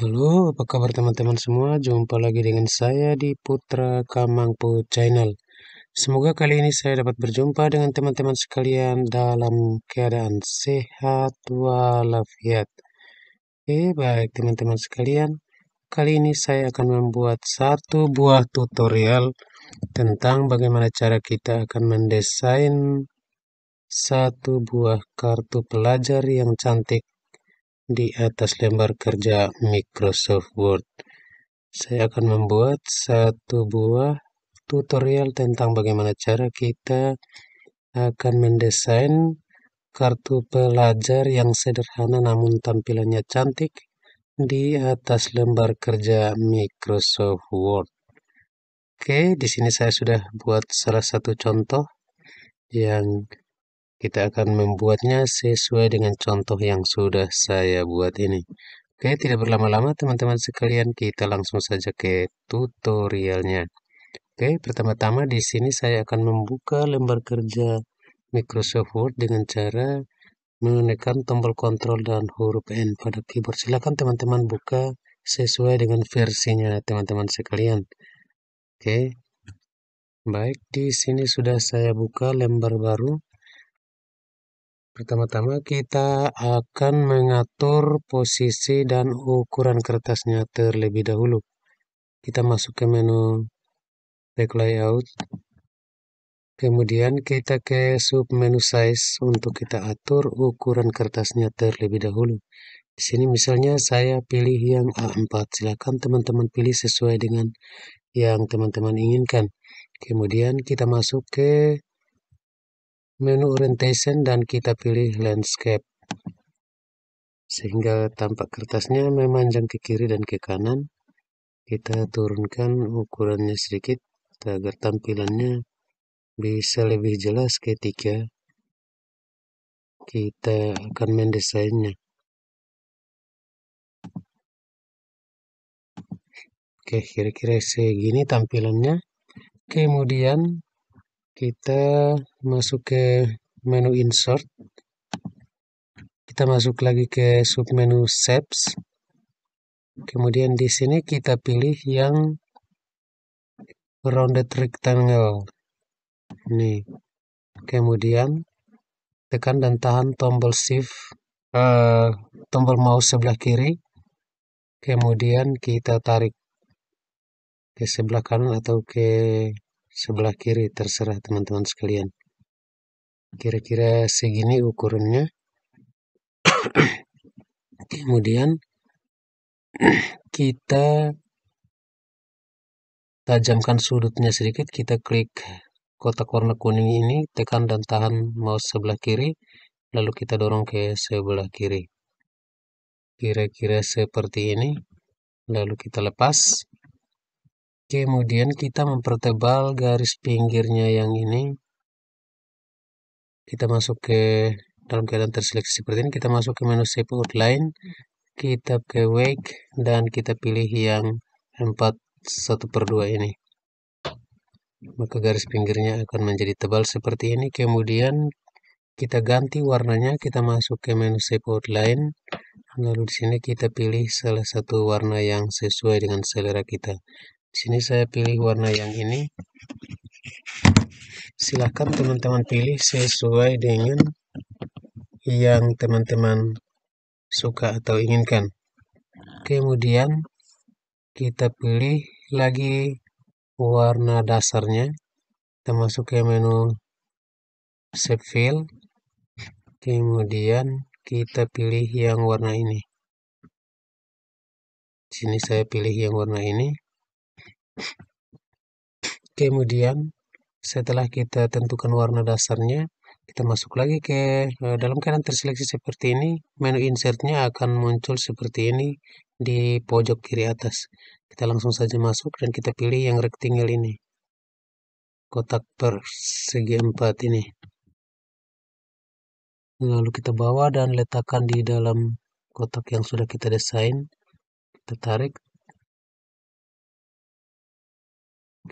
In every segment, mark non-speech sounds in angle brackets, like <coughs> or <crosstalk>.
Halo, apa kabar teman-teman semua? Jumpa lagi dengan saya di Putra Kamangpo Channel. Semoga kali ini saya dapat berjumpa dengan teman-teman sekalian dalam keadaan sehat walafiat. Oke, baik teman-teman sekalian. Kali ini saya akan membuat satu buah tutorial tentang bagaimana cara kita akan mendesain satu buah kartu pelajar yang cantik di atas lembar kerja Microsoft Word. Saya akan membuat satu buah tutorial tentang bagaimana cara kita akan mendesain kartu pelajar yang sederhana namun tampilannya cantik di atas lembar kerja Microsoft Word. Oke, di sini saya sudah buat salah satu contoh yang kita akan membuatnya sesuai dengan contoh yang sudah saya buat ini. Oke, tidak berlama-lama teman-teman sekalian, kita langsung saja ke tutorialnya. Oke, pertama-tama di sini saya akan membuka lembar kerja Microsoft Word dengan cara menekan tombol kontrol dan huruf N pada keyboard. silahkan teman-teman buka sesuai dengan versinya teman-teman sekalian. Oke. Baik, di sini sudah saya buka lembar baru. Pertama-tama kita akan mengatur posisi dan ukuran kertasnya terlebih dahulu. Kita masuk ke menu Back Layout. Kemudian kita ke sub menu size untuk kita atur ukuran kertasnya terlebih dahulu. Di sini misalnya saya pilih yang A4. Silakan teman-teman pilih sesuai dengan yang teman-teman inginkan. Kemudian kita masuk ke menu orientation dan kita pilih landscape sehingga tampak kertasnya memanjang ke kiri dan ke kanan kita turunkan ukurannya sedikit agar tampilannya bisa lebih jelas ketika kita akan mendesainnya oke kira-kira segini tampilannya kemudian kita masuk ke menu insert kita masuk lagi ke submenu shapes kemudian di sini kita pilih yang rounded rectangle nih kemudian tekan dan tahan tombol shift uh, tombol mouse sebelah kiri kemudian kita tarik ke sebelah kanan atau ke sebelah kiri terserah teman-teman sekalian kira-kira segini ukurannya <coughs> kemudian <coughs> kita tajamkan sudutnya sedikit kita klik kotak warna kuning ini tekan dan tahan mouse sebelah kiri lalu kita dorong ke sebelah kiri kira-kira seperti ini lalu kita lepas kemudian kita mempertebal garis pinggirnya yang ini kita masuk ke dalam keadaan terseleksi seperti ini kita masuk ke menu shape outline kita ke wake dan kita pilih yang 4 1 per 2 ini maka garis pinggirnya akan menjadi tebal seperti ini kemudian kita ganti warnanya kita masuk ke menu shape outline lalu di sini kita pilih salah satu warna yang sesuai dengan selera kita sini saya pilih warna yang ini silahkan teman-teman pilih sesuai dengan yang teman-teman suka atau inginkan kemudian kita pilih lagi warna dasarnya kita masuk ke menu shape fill kemudian kita pilih yang warna ini sini saya pilih yang warna ini Kemudian setelah kita tentukan warna dasarnya, kita masuk lagi ke eh, dalam keadaan terseleksi seperti ini, menu insertnya akan muncul seperti ini di pojok kiri atas. Kita langsung saja masuk dan kita pilih yang rectangle ini. Kotak persegi empat ini. Lalu kita bawa dan letakkan di dalam kotak yang sudah kita desain. Kita tarik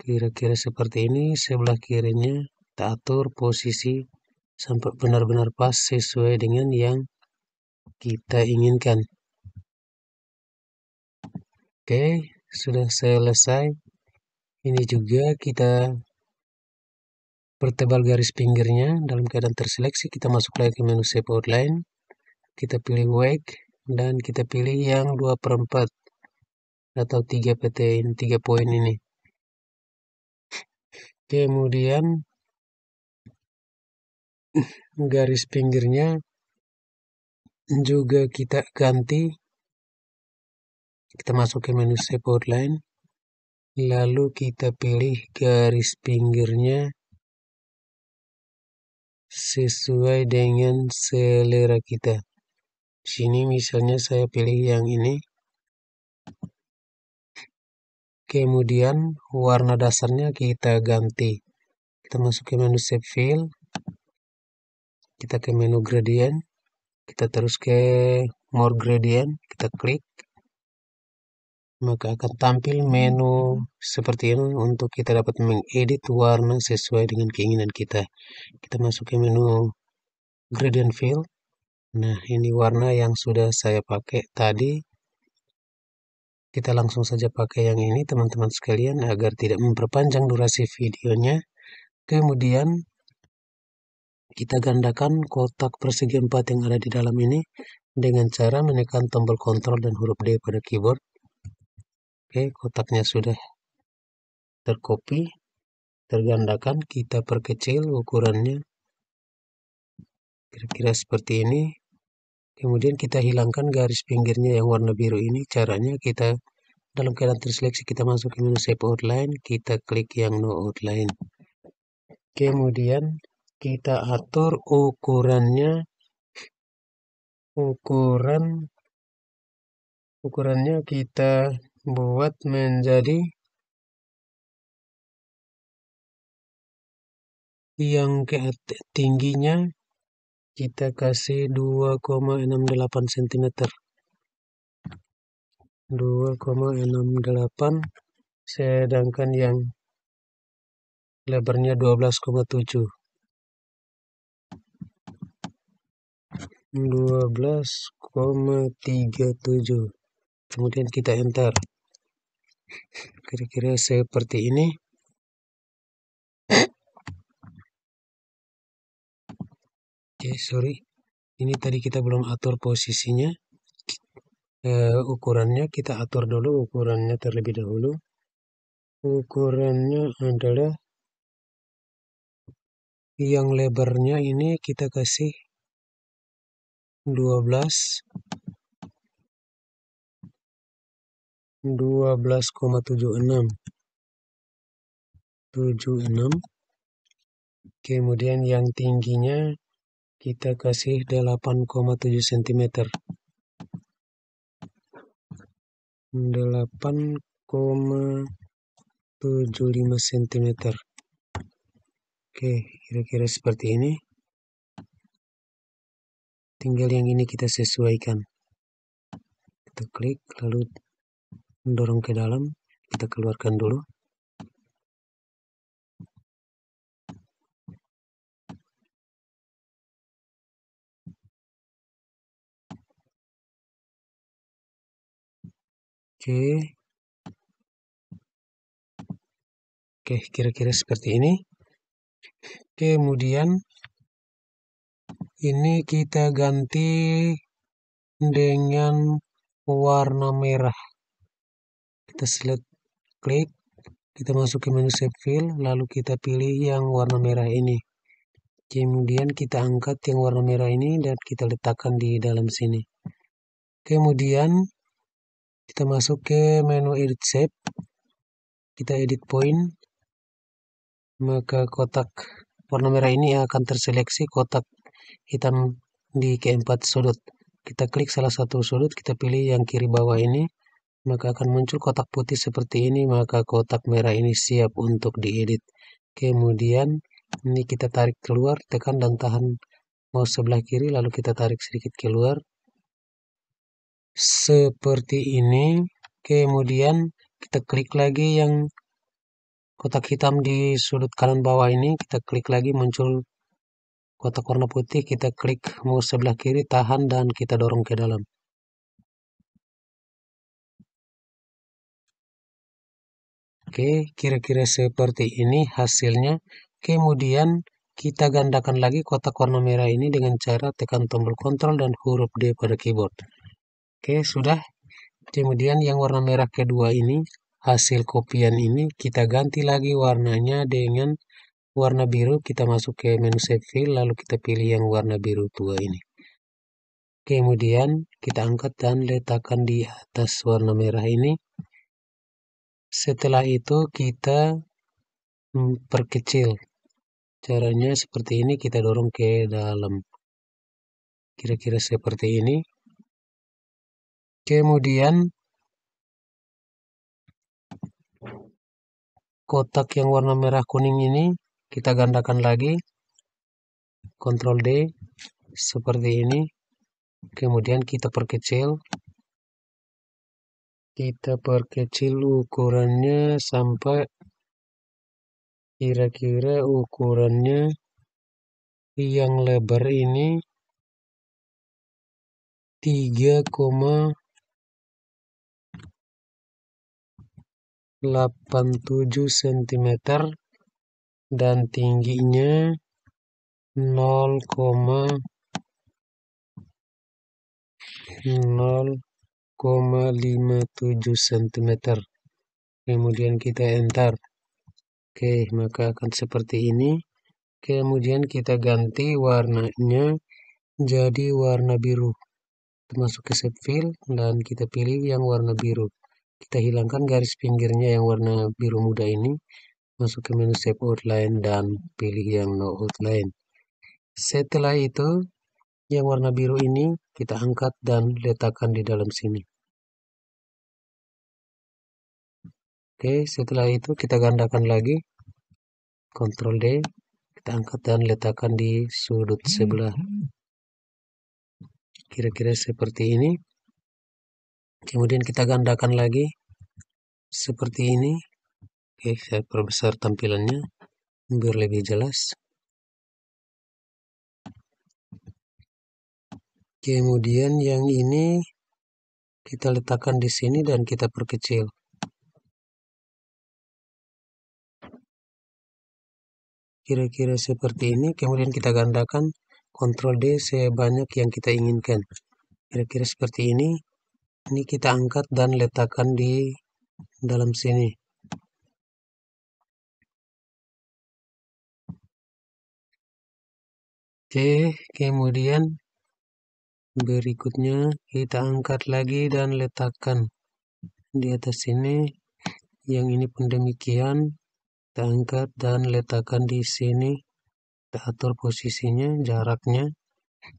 kira-kira seperti ini sebelah kirinya kita atur posisi sampai benar-benar pas sesuai dengan yang kita inginkan oke sudah selesai ini juga kita pertebal garis pinggirnya dalam keadaan terseleksi kita masuk lagi ke menu shape outline kita pilih wake dan kita pilih yang 2 per 4 atau 3 PT 3 poin ini kemudian <clears throat> garis pinggirnya juga kita ganti kita masuk ke menu shape outline lalu kita pilih garis pinggirnya sesuai dengan selera kita sini misalnya saya pilih yang ini kemudian warna dasarnya kita ganti kita masuk ke menu shape fill kita ke menu gradient kita terus ke more gradient kita klik maka akan tampil menu seperti ini untuk kita dapat mengedit warna sesuai dengan keinginan kita kita masuk ke menu gradient fill nah ini warna yang sudah saya pakai tadi kita langsung saja pakai yang ini teman-teman sekalian agar tidak memperpanjang durasi videonya. Kemudian kita gandakan kotak persegi 4 yang ada di dalam ini dengan cara menekan tombol kontrol dan huruf D pada keyboard. Oke, kotaknya sudah terkopi, tergandakan, kita perkecil ukurannya. Kira-kira seperti ini kemudian kita hilangkan garis pinggirnya yang warna biru ini caranya kita dalam keadaan terseleksi kita masuk ke menu shape outline kita klik yang no outline kemudian kita atur ukurannya ukuran ukurannya kita buat menjadi yang tingginya kita kasih 2,68 cm 2,68 sedangkan yang lebarnya 12,7 12,37 kemudian kita enter kira-kira seperti ini Oke, okay, sorry. Ini tadi kita belum atur posisinya. Uh, ukurannya kita atur dulu ukurannya terlebih dahulu. Ukurannya adalah yang lebarnya ini kita kasih 12 12,76 76 kemudian yang tingginya kita kasih 8,7 cm 8,75 cm oke kira-kira seperti ini tinggal yang ini kita sesuaikan kita klik lalu mendorong ke dalam kita keluarkan dulu Oke. Oke, kira-kira seperti ini. Kemudian ini kita ganti dengan warna merah. Kita select klik, kita masuk ke menu shape fill, lalu kita pilih yang warna merah ini. Kemudian kita angkat yang warna merah ini dan kita letakkan di dalam sini. Kemudian kita masuk ke menu edit shape kita edit point maka kotak warna merah ini akan terseleksi kotak hitam di keempat sudut kita klik salah satu sudut kita pilih yang kiri bawah ini maka akan muncul kotak putih seperti ini maka kotak merah ini siap untuk diedit kemudian ini kita tarik keluar tekan dan tahan mouse sebelah kiri lalu kita tarik sedikit keluar seperti ini kemudian kita klik lagi yang kotak hitam di sudut kanan bawah ini kita klik lagi muncul kotak warna putih kita klik mouse sebelah kiri tahan dan kita dorong ke dalam oke kira-kira seperti ini hasilnya kemudian kita gandakan lagi kotak warna merah ini dengan cara tekan tombol kontrol dan huruf D pada keyboard Oke, sudah. Kemudian yang warna merah kedua ini, hasil kopian ini kita ganti lagi warnanya dengan warna biru. Kita masuk ke menu save fill, lalu kita pilih yang warna biru tua ini. Kemudian kita angkat dan letakkan di atas warna merah ini. Setelah itu kita perkecil. Caranya seperti ini, kita dorong ke dalam. Kira-kira seperti ini kemudian kotak yang warna merah kuning ini kita gandakan lagi Ctrl D seperti ini kemudian kita perkecil kita perkecil ukurannya sampai kira-kira ukurannya yang lebar ini 3,5 87 cm dan tingginya 0,05 0,57 cm kemudian kita enter oke maka akan seperti ini kemudian kita ganti warnanya jadi warna biru masuk ke set fill dan kita pilih yang warna biru kita hilangkan garis pinggirnya yang warna biru muda ini masuk ke menu shape outline dan pilih yang no outline setelah itu yang warna biru ini kita angkat dan letakkan di dalam sini oke setelah itu kita gandakan lagi Ctrl D kita angkat dan letakkan di sudut sebelah kira-kira seperti ini kemudian kita gandakan lagi seperti ini oke saya perbesar tampilannya biar lebih jelas kemudian yang ini kita letakkan di sini dan kita perkecil kira-kira seperti ini kemudian kita gandakan Ctrl D sebanyak yang kita inginkan kira-kira seperti ini ini kita angkat dan letakkan di dalam sini oke kemudian berikutnya kita angkat lagi dan letakkan di atas sini yang ini pun demikian kita angkat dan letakkan di sini kita atur posisinya jaraknya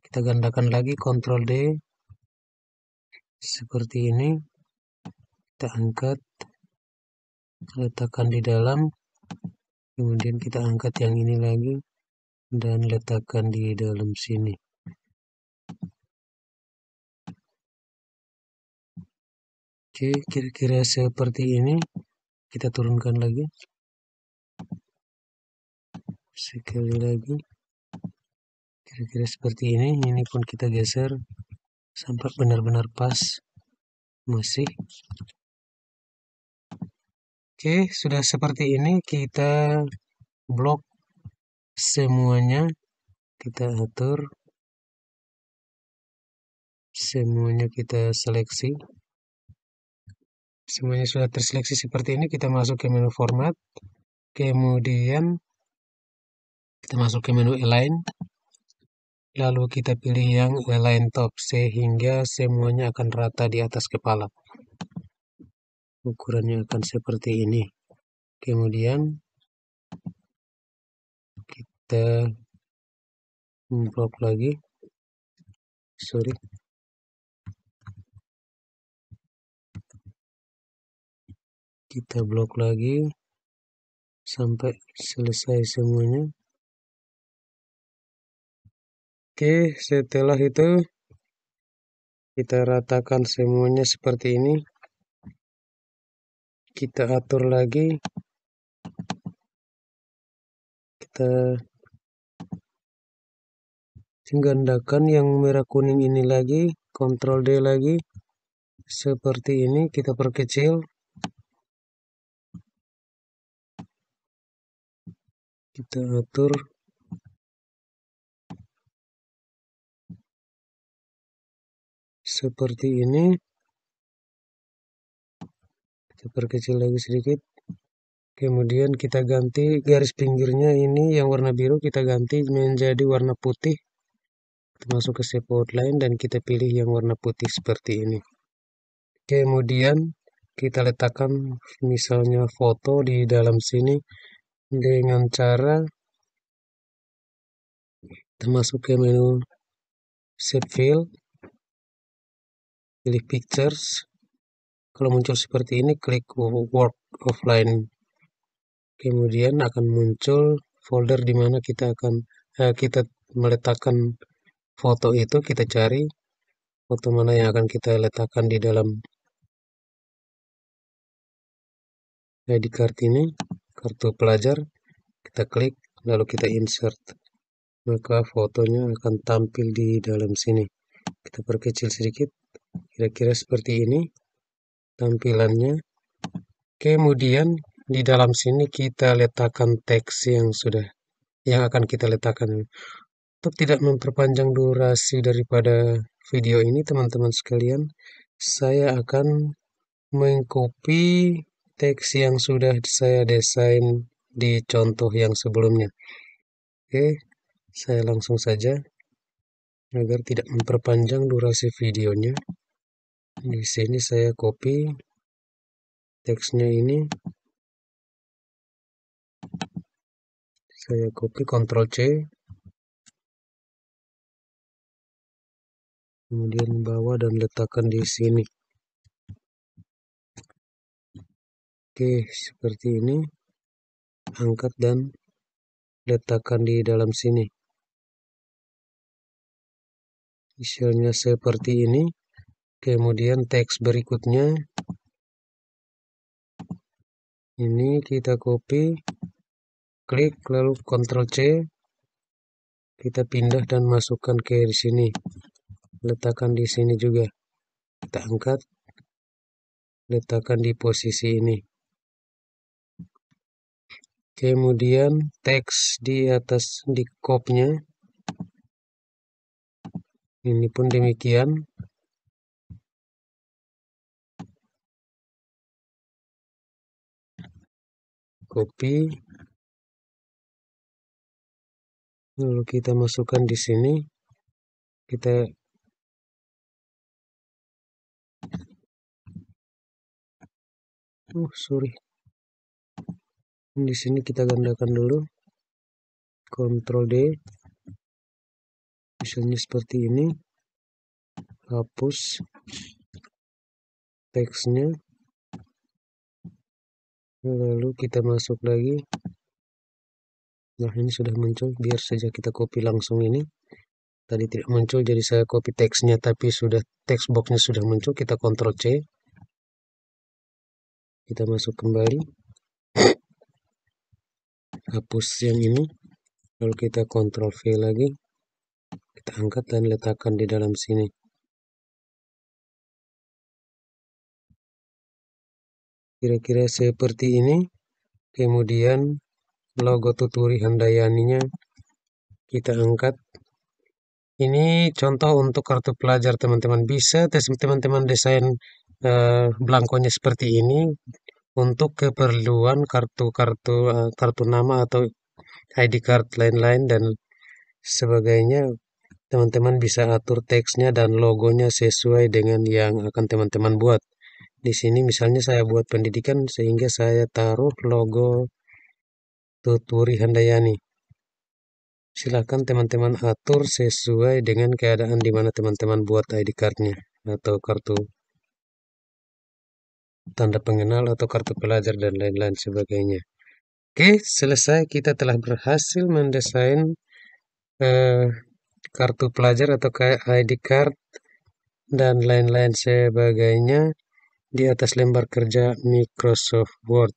kita gandakan lagi kontrol D seperti ini kita angkat letakkan di dalam kemudian kita angkat yang ini lagi dan letakkan di dalam sini oke kira-kira seperti ini kita turunkan lagi sekali lagi kira-kira seperti ini ini pun kita geser sampai benar-benar pas masih oke sudah seperti ini kita blok semuanya kita atur semuanya kita seleksi semuanya sudah terseleksi seperti ini kita masuk ke menu format kemudian kita masuk ke menu align Lalu kita pilih yang Align top sehingga semuanya akan rata di atas kepala. Ukurannya akan seperti ini. Kemudian kita blok lagi. Sorry. Kita blok lagi sampai selesai semuanya. Oke, setelah itu kita ratakan semuanya seperti ini. Kita atur lagi. Kita gandakan yang merah kuning ini lagi, kontrol D lagi. Seperti ini kita perkecil. Kita atur seperti ini kita perkecil lagi sedikit kemudian kita ganti garis pinggirnya ini yang warna biru kita ganti menjadi warna putih kita masuk ke shape outline dan kita pilih yang warna putih seperti ini kemudian kita letakkan misalnya foto di dalam sini dengan cara termasuk ke menu shape fill pilih pictures kalau muncul seperti ini klik work offline kemudian akan muncul folder di mana kita akan eh, kita meletakkan foto itu kita cari foto mana yang akan kita letakkan di dalam ID card ini kartu pelajar kita klik lalu kita insert maka fotonya akan tampil di dalam sini kita perkecil sedikit kira-kira seperti ini tampilannya kemudian di dalam sini kita letakkan teks yang sudah yang akan kita letakkan untuk tidak memperpanjang durasi daripada video ini teman-teman sekalian saya akan mengcopy teks yang sudah saya desain di contoh yang sebelumnya oke saya langsung saja agar tidak memperpanjang durasi videonya di sini saya copy teksnya ini saya copy Ctrl C kemudian bawa dan letakkan di sini oke seperti ini angkat dan letakkan di dalam sini hasilnya seperti ini kemudian teks berikutnya ini kita copy klik lalu Ctrl C kita pindah dan masukkan ke di sini letakkan di sini juga kita angkat letakkan di posisi ini kemudian teks di atas di kopnya ini pun demikian copy lalu kita masukkan di sini kita oh sorry di sini kita gandakan dulu Ctrl D misalnya seperti ini hapus teksnya lalu kita masuk lagi nah ini sudah muncul biar saja kita copy langsung ini tadi tidak muncul jadi saya copy teksnya tapi sudah text boxnya sudah muncul kita ctrl C kita masuk kembali <coughs> hapus yang ini lalu kita ctrl V lagi kita angkat dan letakkan di dalam sini kira-kira seperti ini kemudian logo tuturi handayaninya kita angkat ini contoh untuk kartu pelajar teman-teman bisa tes teman-teman desain eh, belangkonya seperti ini untuk keperluan kartu-kartu eh, kartu nama atau ID card lain-lain dan sebagainya teman-teman bisa atur teksnya dan logonya sesuai dengan yang akan teman-teman buat di sini misalnya saya buat pendidikan sehingga saya taruh logo Tuturi Handayani silahkan teman-teman atur sesuai dengan keadaan di mana teman-teman buat ID cardnya atau kartu tanda pengenal atau kartu pelajar dan lain-lain sebagainya Oke selesai kita telah berhasil mendesain eh, kartu pelajar atau kayak ID card dan lain-lain sebagainya di atas lembar kerja Microsoft Word.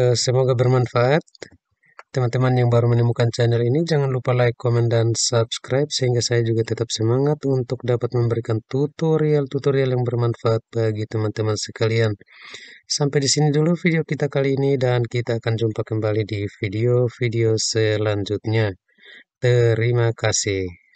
Eh, semoga bermanfaat. Teman-teman yang baru menemukan channel ini, jangan lupa like, komen, dan subscribe sehingga saya juga tetap semangat untuk dapat memberikan tutorial-tutorial yang bermanfaat bagi teman-teman sekalian. Sampai di sini dulu video kita kali ini dan kita akan jumpa kembali di video-video selanjutnya. Terima kasih.